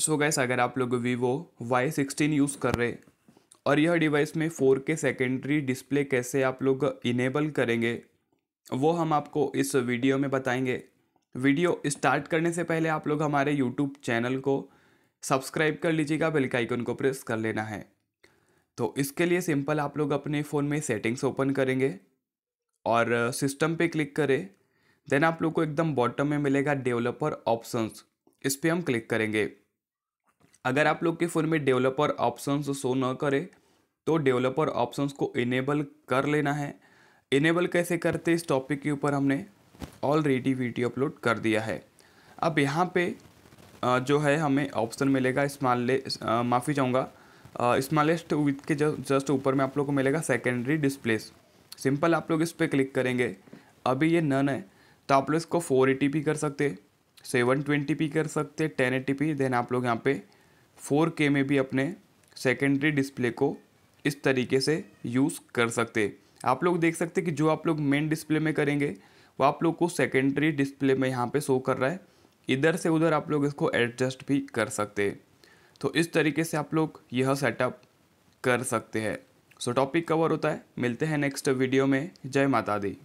सो gas अगर आप लोग वीवो वाई सिक्सटीन यूज़ कर रहे और यह डिवाइस में फोर के सेकेंडरी डिस्प्ले कैसे आप लोग इनेबल करेंगे वो हम आपको इस वीडियो में बताएंगे वीडियो स्टार्ट करने से पहले आप लोग हमारे यूट्यूब चैनल को सब्सक्राइब कर लीजिएगा बेल आइकन को प्रेस कर लेना है तो इसके लिए सिंपल आप लोग अपने फ़ोन में सेटिंग्स ओपन करेंगे और सिस्टम पे क्लिक करें देन आप लोग को एकदम बॉटम में मिलेगा डेवलपर ऑप्शंस इस पर हम क्लिक करेंगे अगर आप लोग के फ़ोन में डेवलपर ऑप्शन शो न करे तो डेवलपर ऑप्शंस को इनेबल कर लेना है इनेबल कैसे करते इस टॉपिक के ऊपर हमने ऑलरेडी वीडियो अपलोड कर दिया है अब यहाँ पे जो है हमें ऑप्शन मिलेगा स्माले माफ़ी चाहूँगा इस्मालेस्ट विथ के जस्ट ऊपर में आप लोग को मिलेगा सेकेंडरी डिस्प्लेस सिंपल आप लोग इस पर क्लिक करेंगे अभी ये नन है तो आप लोग इसको फोर पी कर सकते सेवन ट्वेंटी पी कर सकते टेन एटी पी देन आप लोग यहाँ पे फोर के में भी अपने सेकेंडरी डिस्प्ले को इस तरीके से यूज़ कर सकते आप लोग देख सकते कि जो आप लोग मेन डिस्प्ले में करेंगे वो आप लोग को सेकेंडरी डिस्प्ले में यहाँ पे शो कर रहा है इधर से उधर आप लोग इसको एडजस्ट भी कर सकते तो इस तरीके से आप लोग यह सेटअप कर सकते हैं सो टॉपिक कवर होता है मिलते हैं नेक्स्ट वीडियो में जय माता दी